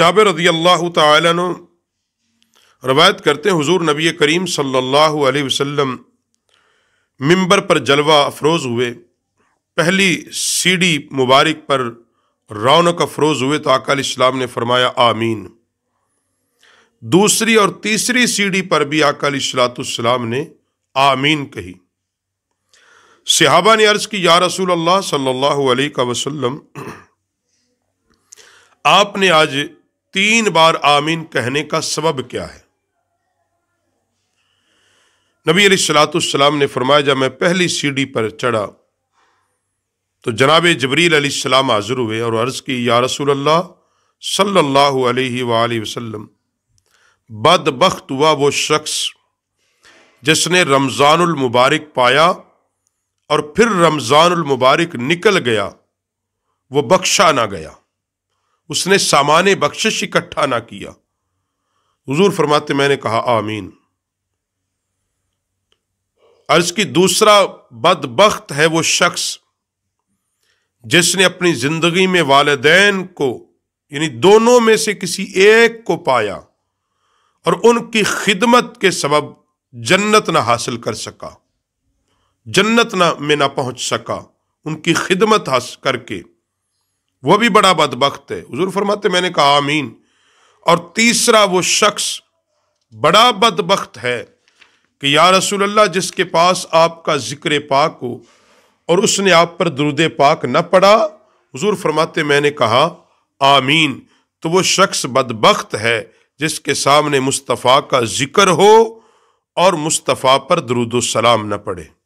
जाबिर रदी अल्लाह तन रवायत करते हैं हुजूर नबी करीम सल्लल्लाहु अलैहि वसल्लम मिंबर पर जलवा अफरोज़ हुए पहली सीढ़ी मुबारक पर रौनक अफरोज़ हुए तो आकाल इस्लाम ने फरमाया आमीन दूसरी और तीसरी सीढ़ी पर भी आकाल इस्लातुसलाम ने आमीन कही सिहाबा ने अर्ज़ की या रसूल अल्लाह सल्लल्लाहु अलैहि वसल्लम आपने आज तीन बार आमीन कहने का सबब क्या है नबी अली सलातम ने फरमाया जब मैं पहली सीढ़ी पर चढ़ा तो जनाब जबरील अली सलाम हाजिर हुए और अर्ज़ की या रसूल अल्लाह सल्लल्लाहु अलैहि वसल्लम बदबख्त हुआ वो शख्स जिसने रमज़ानुल मुबारक पाया और फिर रमज़ानुल मुबारक निकल गया वो बख्शा ना गया उसने सामान बख्शिश इकट्ठा ना किया हुजूर फरमाते मैंने कहा आमीन अर्ज की दूसरा बदबخت है वो शख्स जिसने अपनी जिंदगी में वालदेन को यानी दोनों में से किसी एक को पाया और उनकी खिदमत के सबब जन्नत ना हासिल कर सका जन्नत ना में ना पहुंच सका उनकी खिदमत हास करके वह भी बड़ा बदबख्त है हजूर फरमाते मैंने कहा आमीन और तीसरा वो शख्स बड़ा बदबख्त है कि या रसूल अल्लाह जिसके पास आपका जिक्र पाक हो और उसने आप पर दरुद पाक न पढ़ा हजूर फरमाते मैंने कहा आमीन तो वो शख्स बदबख्त है जिसके सामने मुस्तफ़ा का जिक्र हो और मुस्तफ़ा पर दरुद सलाम न पढ़े